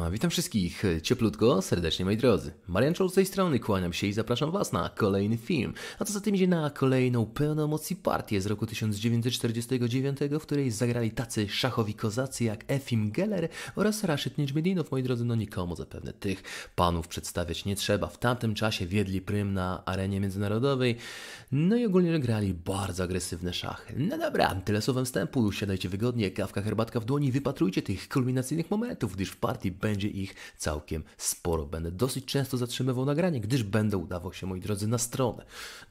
A, witam wszystkich cieplutko, serdecznie moi drodzy. Marian Czoł z tej strony, kłaniam się i zapraszam Was na kolejny film. A co za tym idzie na kolejną pełną mocy partię z roku 1949, w której zagrali tacy szachowi kozacy jak Efim Geller oraz Rashid Nijmedinov. Moi drodzy, no nikomu zapewne tych panów przedstawiać nie trzeba. W tamtym czasie wiedli prym na arenie międzynarodowej, no i ogólnie grali bardzo agresywne szachy. No dobra, tyle słowem wstępu, siadajcie wygodnie, kawka, herbatka w dłoni, wypatrujcie tych kulminacyjnych momentów, gdyż w partii będzie ich całkiem sporo. Będę dosyć często zatrzymywał nagranie, gdyż będę udawał się, moi drodzy, na stronę.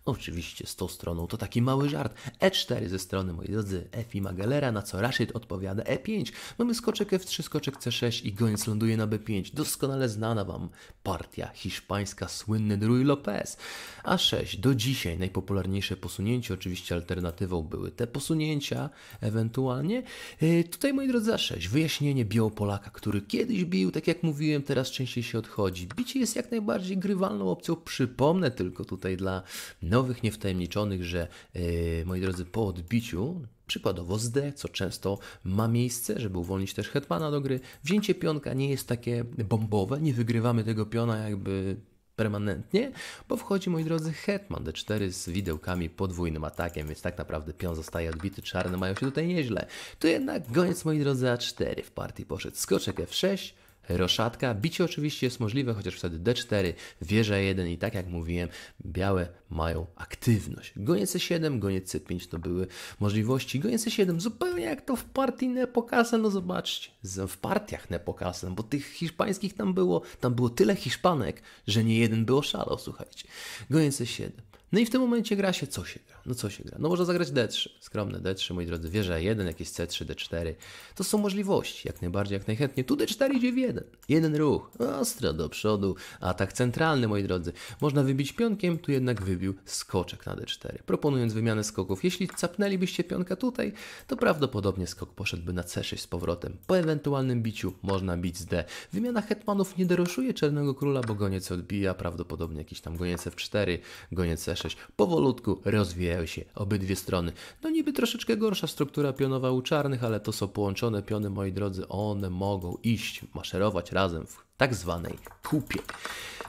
Oczywiście z tą stroną to taki mały żart. E4 ze strony, moi drodzy, Efi Magalera, na co Rashid odpowiada E5. Mamy no skoczek F3, skoczek C6 i goniec ląduje na B5. Doskonale znana Wam partia hiszpańska, słynny Rui Lopez. A6 do dzisiaj najpopularniejsze posunięcie, oczywiście alternatywą były te posunięcia, ewentualnie. Y, tutaj, moi drodzy, A6, wyjaśnienie białopolaka, który kiedyś bił, tak jak mówiłem, teraz częściej się odchodzi. Bicie jest jak najbardziej grywalną opcją. Przypomnę tylko tutaj dla nowych niewtajemniczonych, że yy, moi drodzy, po odbiciu przykładowo z D, co często ma miejsce, żeby uwolnić też hetmana do gry. Wzięcie pionka nie jest takie bombowe, nie wygrywamy tego piona jakby permanentnie, bo wchodzi, moi drodzy, hetman D4 z widełkami podwójnym atakiem, więc tak naprawdę pion zostaje odbity, czarne mają się tutaj nieźle. to jednak goniec, moi drodzy, A4 w partii poszedł skoczek F6, roszatka. Bicie oczywiście jest możliwe, chociaż wtedy D4, wieża 1 i tak jak mówiłem, białe mają aktywność. Gonie C7, gonie C5 to były możliwości. Gonie C7 zupełnie jak to w partii Nepokasa, no zobaczcie, w partiach Nepokasa, no bo tych hiszpańskich tam było, tam było tyle Hiszpanek, że nie jeden był oszalał, słuchajcie. Gonie C7. No i w tym momencie gra się, co się gra? No co się gra? No można zagrać D3, skromne D3, moi drodzy, wieża 1, jakieś C3, D4. To są możliwości, jak najbardziej, jak najchętniej. Tu D4 idzie w jeden, jeden ruch, ostro do przodu, atak centralny, moi drodzy. Można wybić pionkiem, tu jednak wybił skoczek na D4, proponując wymianę skoków. Jeśli capnęlibyście pionka tutaj, to prawdopodobnie skok poszedłby na C6 z powrotem. Po ewentualnym biciu można bić z D. Wymiana hetmanów nie doroszuje czarnego Króla, bo goniec odbija, prawdopodobnie jakiś tam goniec F4, goniec 6 Powolutku rozwijają się obydwie strony. No niby troszeczkę gorsza struktura pionowa u czarnych, ale to są połączone piony, moi drodzy. One mogą iść, maszerować razem w tak zwanej kupie.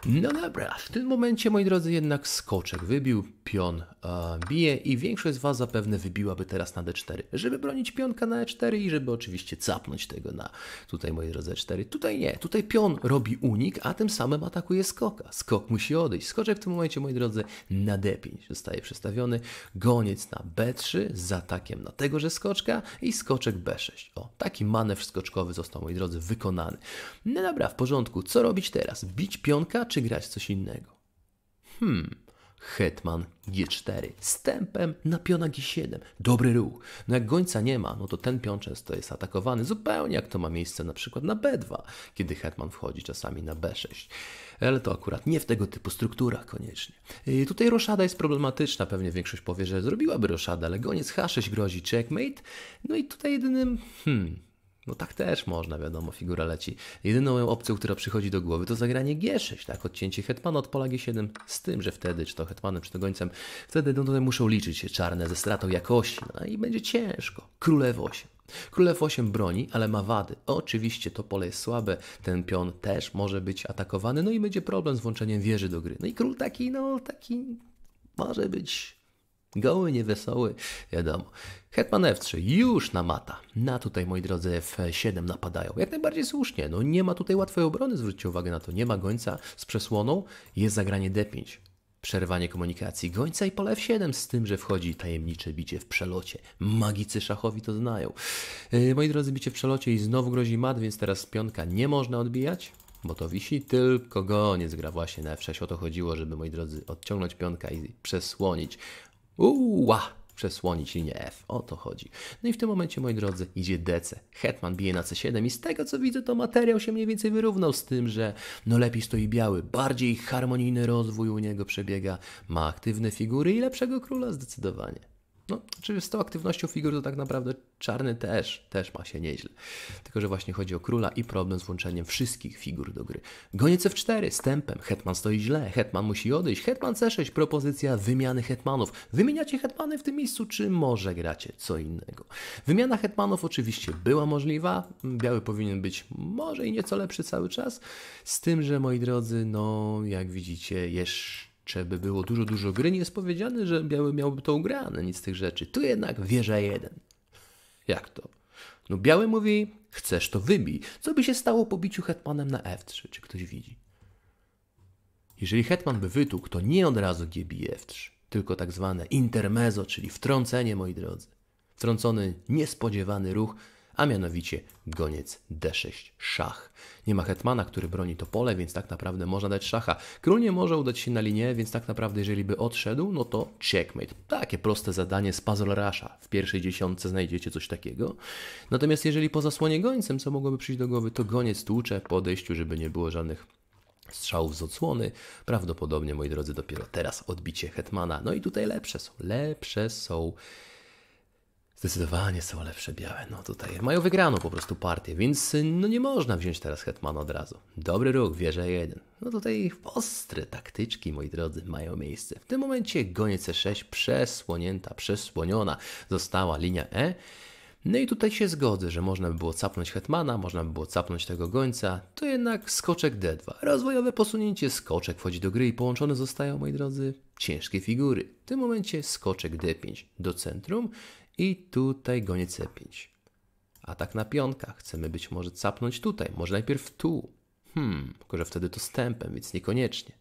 No dobra, w tym momencie, moi drodzy, jednak skoczek wybił, pion e, bije i większość z Was zapewne wybiłaby teraz na d4, żeby bronić pionka na e4 i żeby oczywiście capnąć tego na tutaj, moi drodzy, e4. Tutaj nie, tutaj pion robi unik, a tym samym atakuje skoka. Skok musi odejść. Skoczek w tym momencie, moi drodzy, na d5 zostaje przestawiony, goniec na b3 z atakiem na tegoże skoczka i skoczek b6. O, taki manewr skoczkowy został, moi drodzy, wykonany. No dobra, w porządku porządku, co robić teraz? Bić pionka czy grać coś innego? Hmm, hetman G4 z tempem na piona G7. Dobry ruch. No jak gońca nie ma, no to ten pion często jest atakowany zupełnie jak to ma miejsce na przykład na B2, kiedy hetman wchodzi czasami na B6. Ale to akurat nie w tego typu strukturach koniecznie. I yy, tutaj roszada jest problematyczna, pewnie większość powie, że zrobiłaby roszadę, ale goniec H6 grozi checkmate. No i tutaj jedynym... Hmm, no tak też można, wiadomo, figura leci. Jedyną opcją, która przychodzi do głowy to zagranie G6, tak, odcięcie hetmana od pola G7, z tym, że wtedy, czy to hetmanem, czy to gońcem, wtedy no, muszą liczyć się czarne ze stratą jakości, no i będzie ciężko. Królew 8 Królew 8 broni, ale ma wady. Oczywiście to pole jest słabe, ten pion też może być atakowany, no i będzie problem z włączeniem wieży do gry. No i król taki, no taki może być Goły, niewesoły, wiadomo. Hetman F3 już na mata. Na tutaj, moi drodzy, F7 napadają. Jak najbardziej słusznie. No nie ma tutaj łatwej obrony, zwróćcie uwagę na to. Nie ma gońca z przesłoną, jest zagranie D5. Przerwanie komunikacji gońca i pole F7, z tym, że wchodzi tajemnicze bicie w przelocie. Magicy szachowi to znają. E, moi drodzy, bicie w przelocie i znowu grozi mat, więc teraz pionka nie można odbijać bo to wisi, tylko goniec gra właśnie na F6. O to chodziło, żeby moi drodzy odciągnąć pionka i przesłonić. Uła! przesłonić linię F. O to chodzi. No i w tym momencie, moi drodzy, idzie DC. Hetman bije na C7 i z tego, co widzę, to materiał się mniej więcej wyrównał z tym, że no lepiej stoi biały, bardziej harmonijny rozwój u niego przebiega, ma aktywne figury i lepszego króla zdecydowanie. No, czy z tą aktywnością figur to tak naprawdę czarny też, też ma się nieźle. Tylko, że właśnie chodzi o króla i problem z włączeniem wszystkich figur do gry. Goniec F4 z tempem, hetman stoi źle, hetman musi odejść, hetman C6, propozycja wymiany hetmanów. Wymieniacie hetmany w tym miejscu, czy może gracie co innego? Wymiana hetmanów oczywiście była możliwa, biały powinien być może i nieco lepszy cały czas, z tym, że moi drodzy, no jak widzicie, jeszcze by było dużo, dużo gry. Nie jest powiedziane, że biały miałby to ugrane, nic z tych rzeczy. Tu jednak wieża jeden. Jak to? No biały mówi, chcesz to wybij. Co by się stało po biciu hetmanem na F3? Czy ktoś widzi? Jeżeli hetman by wytukł, to nie od razu g bije F3, tylko tak zwane intermezzo, czyli wtrącenie, moi drodzy. Wtrącony niespodziewany ruch, a mianowicie goniec d6, szach. Nie ma hetmana, który broni to pole, więc tak naprawdę można dać szacha. Król nie może udać się na linię, więc tak naprawdę jeżeli by odszedł, no to checkmate. Takie proste zadanie z puzzle rasha. W pierwszej dziesiątce znajdziecie coś takiego. Natomiast jeżeli po zasłonie gońcem, co mogłoby przyjść do głowy, to goniec tłucze po odejściu, żeby nie było żadnych strzałów z odsłony. Prawdopodobnie, moi drodzy, dopiero teraz odbicie hetmana. No i tutaj lepsze są, lepsze są Zdecydowanie są lepsze białe. No tutaj mają wygraną po prostu partię, więc no nie można wziąć teraz Hetmana od razu. Dobry ruch, wieża 1. No tutaj ostre taktyczki, moi drodzy, mają miejsce. W tym momencie gonie C6 przesłonięta, przesłoniona została linia E. No i tutaj się zgodzę, że można by było capnąć Hetmana, można by było capnąć tego gońca, to jednak skoczek D2. Rozwojowe posunięcie, skoczek wchodzi do gry i połączone zostają, moi drodzy, ciężkie figury. W tym momencie skoczek D5 do centrum i tutaj go nie cepić. tak na pionka. Chcemy być może capnąć tutaj, może najpierw tu. Hmm, tylko że wtedy to stępem, więc niekoniecznie.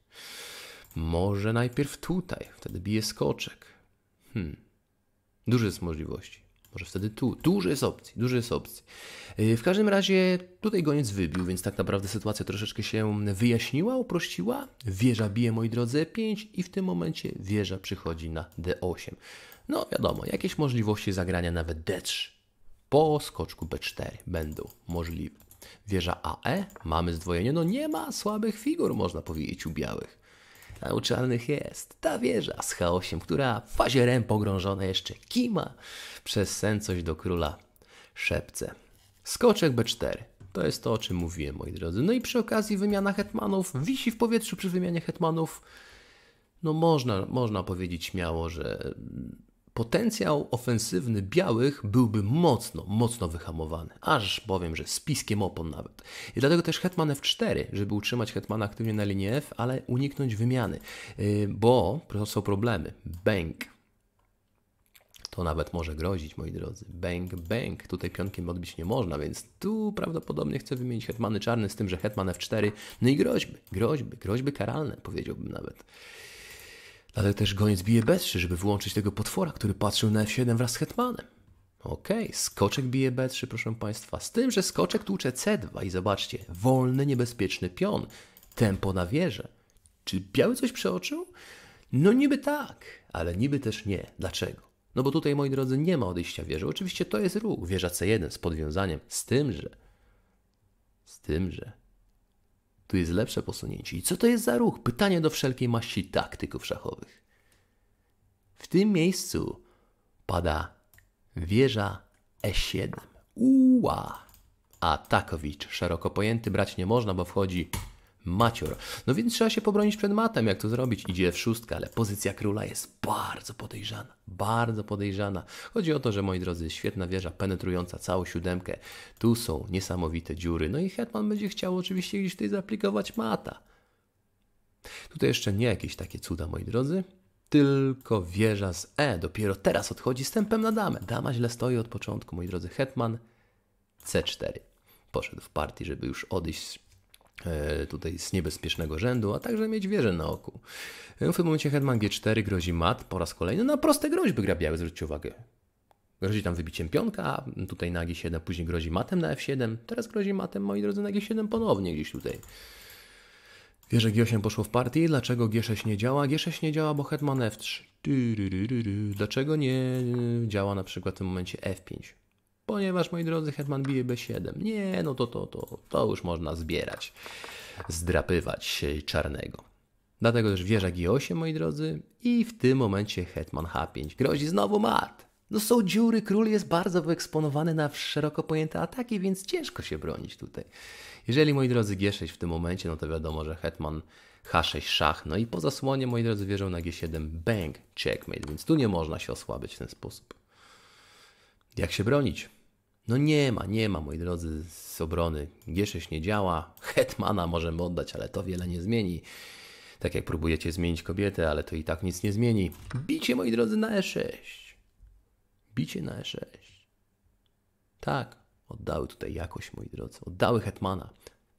Może najpierw tutaj, wtedy bije skoczek. Hmm, dużo jest możliwości. Może wtedy tu. Dużo jest opcji, dużo jest opcji. Y, w każdym razie tutaj goniec wybił, więc tak naprawdę sytuacja troszeczkę się wyjaśniła, uprościła. Wieża bije, moi drodzy, E5 i w tym momencie wieża przychodzi na D8. No wiadomo, jakieś możliwości zagrania nawet D3 po skoczku B4 będą możliwe. Wieża AE, mamy zdwojenie, no nie ma słabych figur, można powiedzieć, u białych. A u czarnych jest ta wieża z chaosiem, która w fazie rem pogrążona jeszcze kima przez sen coś do króla szepce. Skoczek B4. To jest to, o czym mówiłem, moi drodzy. No i przy okazji wymiana hetmanów wisi w powietrzu przy wymianie hetmanów. No można, można powiedzieć śmiało, że potencjał ofensywny białych byłby mocno, mocno wyhamowany. Aż powiem, że z piskiem opon nawet. I dlatego też Hetman F4, żeby utrzymać Hetmana aktywnie na linii F, ale uniknąć wymiany, y, bo są problemy. Bank. To nawet może grozić, moi drodzy. Bank, bank. Tutaj pionkiem odbić nie można, więc tu prawdopodobnie chcę wymienić hetmany czarne z tym, że hetman F4. No i groźby, groźby, groźby karalne, powiedziałbym nawet. Dlatego też goniec bije B3, żeby wyłączyć tego potwora, który patrzył na F7 wraz z hetmanem. Okej, okay, skoczek bije B3, proszę Państwa, z tym, że skoczek tłucze C2 i zobaczcie, wolny, niebezpieczny pion, tempo na wieżę. Czy biały coś przeoczył? No niby tak, ale niby też nie. Dlaczego? No bo tutaj, moi drodzy, nie ma odejścia wieży. Oczywiście to jest ruch, wieża C1 z podwiązaniem, z tym, że... Z tym, że... Tu jest lepsze posunięcie. I co to jest za ruch? Pytanie do wszelkiej maści taktyków szachowych. W tym miejscu pada wieża E7. Uła! Atakowicz. Szeroko pojęty brać nie można, bo wchodzi macior. No więc trzeba się pobronić przed matem, jak to zrobić. Idzie w szóstkę, ale pozycja króla jest bardzo podejrzana, bardzo podejrzana. Chodzi o to, że moi drodzy, świetna wieża penetrująca całą siódemkę. Tu są niesamowite dziury. No i hetman będzie chciał oczywiście gdzieś tutaj zaaplikować mata. Tutaj jeszcze nie jakieś takie cuda, moi drodzy. Tylko wieża z E. Dopiero teraz odchodzi z tempem na damę. Dama źle stoi od początku, moi drodzy. Hetman C4. Poszedł w partii, żeby już odejść E, tutaj z niebezpiecznego rzędu, a także mieć wieżę na oku. E, w tym momencie Hetman G4 grozi mat po raz kolejny na proste groźby gra biały, zwróćcie uwagę. Grozi tam wybiciem pionka, a tutaj na G7, później grozi matem na F7, teraz grozi matem, moi drodzy, na G7 ponownie gdzieś tutaj. Wieże G8 poszło w partii, dlaczego G6 nie działa? G6 nie działa, bo hetman F3. Dlaczego nie e, działa na przykład w tym momencie F5? ponieważ, moi drodzy, hetman bije B7. Nie, no to, to, to, to już można zbierać, zdrapywać czarnego. Dlatego też wieża G8, moi drodzy, i w tym momencie hetman H5 grozi znowu mat. No są dziury, król jest bardzo wyeksponowany na szeroko pojęte ataki, więc ciężko się bronić tutaj. Jeżeli, moi drodzy, G6 w tym momencie, no to wiadomo, że hetman H6 szach, no i po zasłonie, moi drodzy, wieżą na G7 bang, checkmate, więc tu nie można się osłabić w ten sposób. Jak się bronić? No nie ma, nie ma, moi drodzy, z obrony. G6 nie działa, Hetmana możemy oddać, ale to wiele nie zmieni. Tak jak próbujecie zmienić kobietę, ale to i tak nic nie zmieni. Bicie, moi drodzy, na E6. Bicie na E6. Tak, oddały tutaj jakość, moi drodzy. Oddały Hetmana.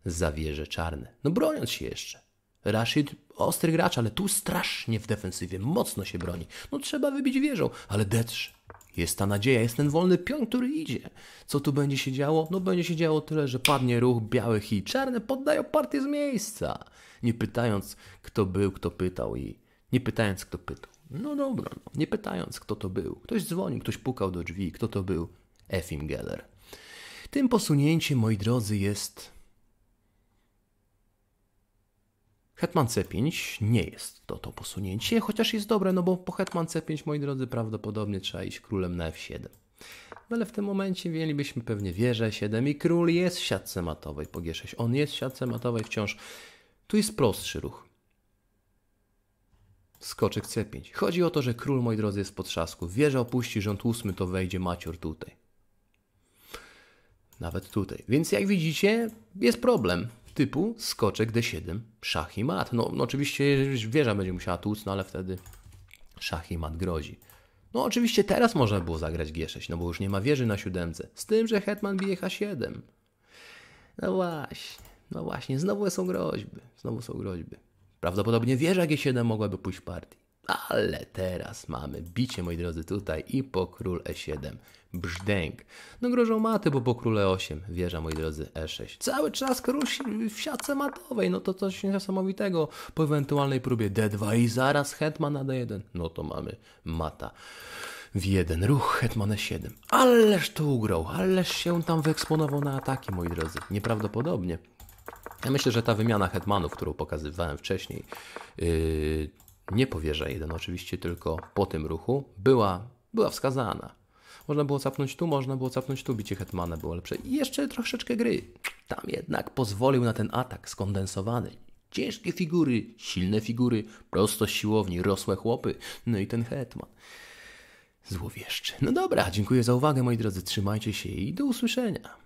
Zawierze czarne. No broniąc się jeszcze. Rashid ostry gracz, ale tu strasznie w defensywie, mocno się broni. No trzeba wybić wieżą, ale D3. Jest ta nadzieja, jest ten wolny pion, który idzie. Co tu będzie się działo? No będzie się działo tyle, że padnie ruch białych i czarne poddają partię z miejsca. Nie pytając, kto był, kto pytał i nie pytając, kto pytał. No dobra, no. nie pytając, kto to był. Ktoś dzwonił, ktoś pukał do drzwi. Kto to był? Efim Geller. Tym posunięciem, moi drodzy, jest Hetman C5 nie jest to to posunięcie, chociaż jest dobre, no bo po Hetman C5, moi drodzy, prawdopodobnie trzeba iść królem na F7. No ale w tym momencie mielibyśmy pewnie wieżę 7 i król jest w siatce matowej po G6. On jest w siatce matowej wciąż. Tu jest prostszy ruch. Skoczek C5. Chodzi o to, że król, moi drodzy, jest po trzasku. Wieża opuści rząd ósmy, to wejdzie macior tutaj. Nawet tutaj. Więc jak widzicie, jest problem typu skoczek d7, szach i mat. No, no oczywiście wieża będzie musiała tłuc, no ale wtedy szach i mat grozi. No oczywiście teraz można było zagrać g6, no bo już nie ma wieży na siódemce, z tym, że hetman bije h7. No właśnie, no właśnie, znowu są groźby, znowu są groźby. Prawdopodobnie wieża g7 mogłaby pójść w partii. Ale teraz mamy bicie, moi drodzy, tutaj i po król e7. Brzdęk. No grożą maty, bo po król e8 wieża, moi drodzy, e6. Cały czas król w siatce matowej, no to coś niesamowitego. Po ewentualnej próbie d2 i zaraz hetman na d1. No to mamy mata w jeden ruch hetman e7. Ależ to ugrał, ależ się tam wyeksponował na ataki, moi drodzy. Nieprawdopodobnie. Ja myślę, że ta wymiana hetmanów, którą pokazywałem wcześniej, yy, nie powierza jeden oczywiście, tylko po tym ruchu, była, była wskazana. Można było capnąć tu, można było capnąć tu, bicie Hetmana było lepsze. I jeszcze troszeczkę gry. Tam jednak pozwolił na ten atak skondensowany. Ciężkie figury, silne figury, prosto siłowni, rosłe chłopy, no i ten Hetman. Złowieszczy. No dobra, dziękuję za uwagę moi drodzy, trzymajcie się i do usłyszenia.